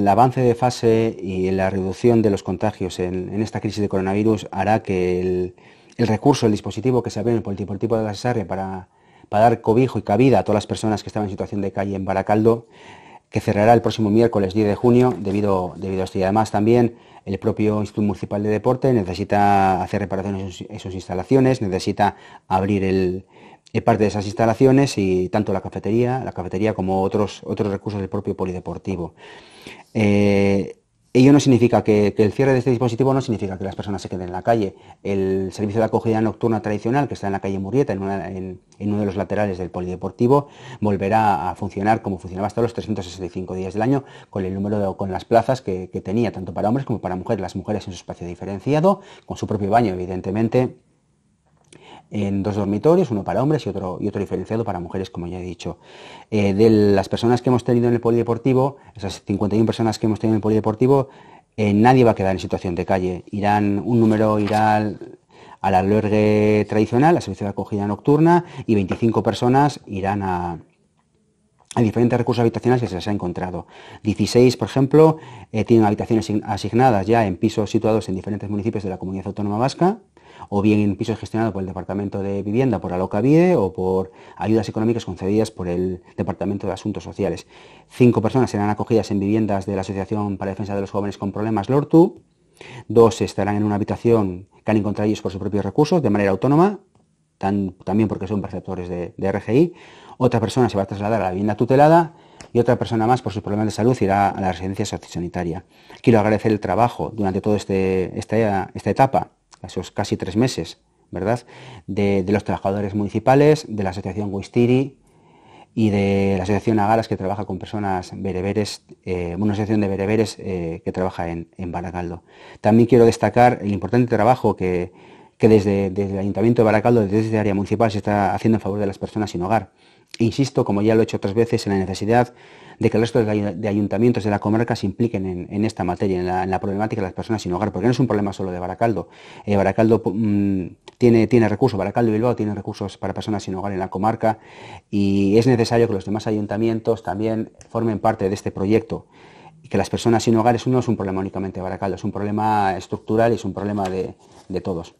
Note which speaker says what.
Speaker 1: el avance de fase y la reducción de los contagios en, esta crisis de coronavirus hará que el, recurso, el dispositivo que se abrió en el tipo de la para, dar cobijo y cabida a todas las personas que estaban en situación de calle en Baracaldo, que cerrará el próximo miércoles 10 de junio debido, a esto. Y además también el propio Instituto Municipal de Deporte necesita hacer reparaciones en sus instalaciones, necesita abrir el, es parte de esas instalaciones y tanto la cafetería, la cafetería como otros, otros recursos del propio polideportivo. Eh, ello no significa que, el cierre de este dispositivo no significa que las personas se queden en la calle. El servicio de acogida nocturna tradicional, que está en la calle Murieta, en, uno de los laterales del polideportivo, volverá a funcionar como funcionaba hasta los 365 días del año, con el número con las plazas que tenía, tanto para hombres como para mujeres, las mujeres en su espacio diferenciado, con su propio baño, evidentemente en dos dormitorios, uno para hombres y otro, y otro diferenciado para mujeres, como ya he dicho. Eh, de las personas que hemos tenido en el polideportivo, esas 51 personas que hemos tenido en el polideportivo, eh, nadie va a quedar en situación de calle. Irán, un número irá al, la albergue tradicional, a servicio de acogida nocturna, y 25 personas irán a, diferentes recursos habitacionales que se les ha encontrado. 16, por ejemplo, eh, tienen habitaciones asignadas ya en pisos situados en diferentes municipios de la comunidad autónoma vasca, o bien en pisos gestionados por el Departamento de Vivienda, por Alocavide, o por ayudas económicas concedidas por el Departamento de Asuntos Sociales. Cinco personas serán acogidas en viviendas de la Asociación para Defensa de los Jóvenes con Problemas, LORTU. Dos estarán en una habitación que han encontrado ellos por sus propios recursos, de manera autónoma, también porque son perceptores de, RGI. Otra persona se va a trasladar a la vivienda tutelada y otra persona más por sus problemas de salud irá a la residencia sociosanitaria. Quiero agradecer el trabajo durante toda este, esta, esta etapa esos casi tres meses, ¿verdad? De, los trabajadores municipales, de la asociación Guistiri y de la asociación Agaras que trabaja con personas bereberes, eh, una asociación de bereberes eh, que trabaja en, Baracaldo. También quiero destacar el importante trabajo que, desde, desde, el Ayuntamiento de Baracaldo, desde el área municipal, se está haciendo en favor de las personas sin hogar insisto, como ya lo he hecho otras veces, en la necesidad de que el resto de ayuntamientos de la comarca se impliquen en, esta materia, en la, problemática de las personas sin hogar, porque no es un problema solo de Baracaldo. Eh, Baracaldo mm, tiene, tiene recursos, Baracaldo y Bilbao tienen recursos para personas sin hogar en la comarca y es necesario que los demás ayuntamientos también formen parte de este proyecto y que las personas sin hogar no es un problema únicamente de Baracaldo, es un problema estructural y es un problema de, de todos.